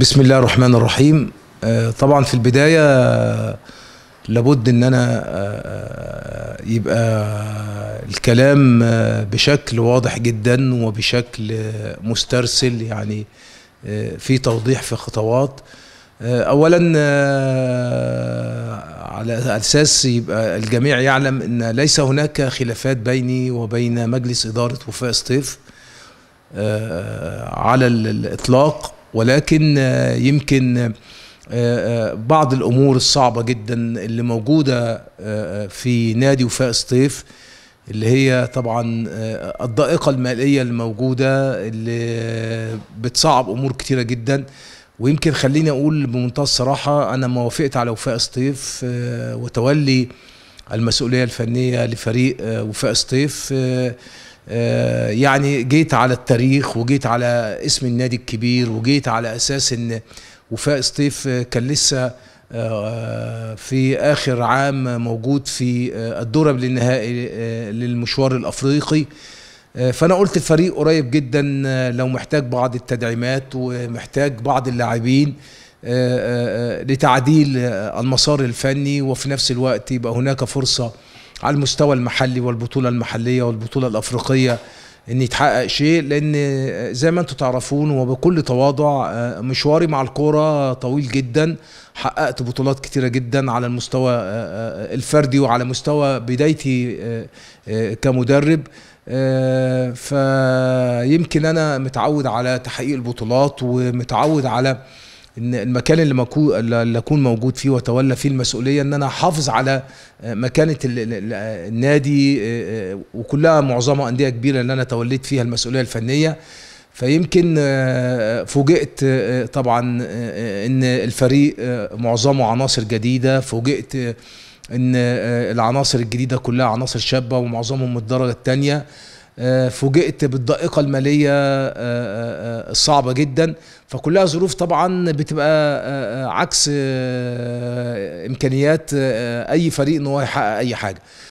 بسم الله الرحمن الرحيم آه، طبعا في البداية آه، لابد ان انا آه، يبقى الكلام بشكل واضح جدا وبشكل مسترسل يعني في توضيح في خطوات اولا على اساس يبقى الجميع يعلم ان ليس هناك خلافات بيني وبين مجلس اداره وفاء سطيف على الاطلاق ولكن آه، يمكن آه، آه، بعض الامور الصعبه جدا اللي موجوده في نادي وفاء سطيف اللي هي طبعا الضائقه الماليه الموجوده اللي بتصعب امور كتيره جدا ويمكن خليني اقول بمنتهى الصراحه انا ما وافقت على وفاء سطيف وتولي المسؤوليه الفنيه لفريق وفاء سطيف آه، يعني جيت على التاريخ وجيت على اسم النادي الكبير وجيت على اساس ان وفاء سطيف كان لسه آه، في اخر عام موجود في آه، الدوره للنهائي للمشوار الافريقي فانا قلت الفريق قريب جدا لو محتاج بعض التدعيمات ومحتاج بعض اللاعبين لتعديل المسار الفني وفي نفس الوقت يبقى هناك فرصه على المستوى المحلي والبطوله المحليه والبطوله الافريقيه ان يتحقق شيء لان زي ما انتم تعرفون وبكل تواضع آه، مشواري مع الكوره طويل جدا حققت بطولات كتيره جدا على المستوى آه، آه، الفردي وعلى مستوى بدايتي كمدرب فيمكن انا متعود على تحقيق البطولات ومتعود على ان المكان اللي, مكو... اللي اكون موجود فيه واتولى فيه المسؤوليه ان انا احافظ على مكانه النادي وكلها معظمها انديه كبيره اللي انا توليت فيها المسؤوليه الفنيه فيمكن فوجئت طبعا ان الفريق معظمه عناصر جديده فوجئت ان العناصر الجديده كلها عناصر شابه ومعظمهم من الدرجه الثانيه آه، فوجئت بالضائقه الماليه الصعبه آه، آه، جدا فكلها ظروف طبعا بتبقى عكس امكانيات اي فريق ان هو يحقق اي حاجه